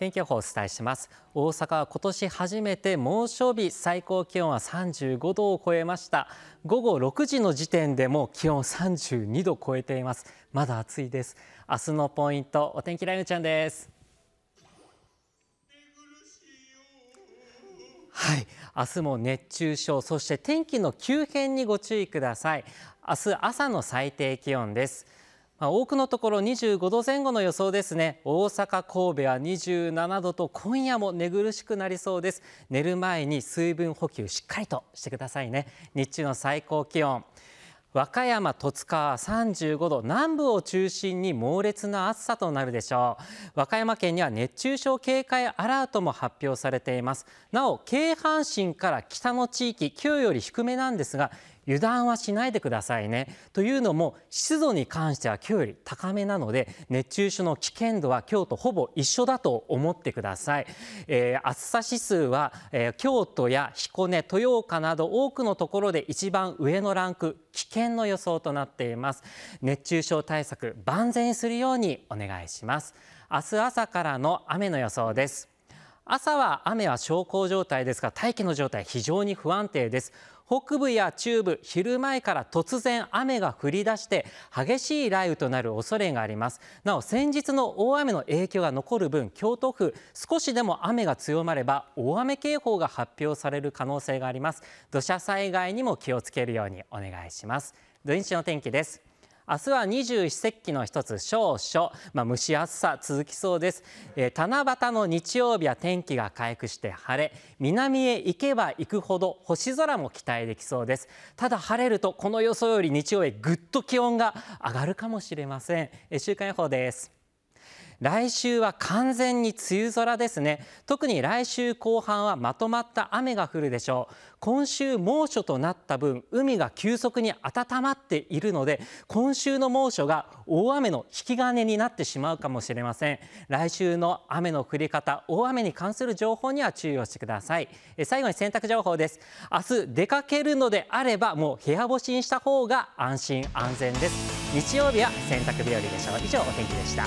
天気予報をお伝えします大阪は今年初めて猛暑日最高気温は35度を超えました午後6時の時点でも気温32度超えていますまだ暑いです明日のポイントお天気ライムちゃんですはい明日も熱中症そして天気の急変にご注意ください明日朝の最低気温ですまあ、多くのところ25度前後の予想ですね大阪神戸は27度と今夜も寝苦しくなりそうです寝る前に水分補給しっかりとしてくださいね日中の最高気温和歌山、戸塚は35度、南部を中心に猛烈な暑さとなるでしょう。和歌山県には熱中症警戒アラートも発表されています。なお、京阪神から北の地域、今日より低めなんですが、油断はしないでくださいね。というのも、湿度に関しては今日より高めなので、熱中症の危険度は今日とほぼ一緒だと思ってください。えー、暑さ指数は、えー、京都や彦根、豊岡など多くのところで一番上のランク、危険険の予想となっています熱中症対策万全にするようにお願いします明日朝からの雨の予想です朝は雨は小康状態ですが大気の状態非常に不安定です北部や中部昼前から突然雨が降り出して激しい雷雨となる恐れがありますなお先日の大雨の影響が残る分京都府少しでも雨が強まれば大雨警報が発表される可能性があります土砂災害にも気をつけるようにお願いします土日の天気です明日は二十四節気の一つ少々、まあ、蒸し暑さ続きそうです、えー、七夕の日曜日は天気が回復して晴れ南へ行けば行くほど星空も期待できそうですただ晴れるとこの予想より日曜へぐっと気温が上がるかもしれません、えー、週間予報です来週は完全に梅雨空ですね特に来週後半はまとまった雨が降るでしょう今週猛暑となった分海が急速に温まっているので今週の猛暑が大雨の引き金になってしまうかもしれません来週の雨の降り方大雨に関する情報には注意をしてください最後に洗濯情報です明日出かけるのであればもう部屋干しにした方が安心安全です日曜日は洗濯日和でしょう以上お天気でした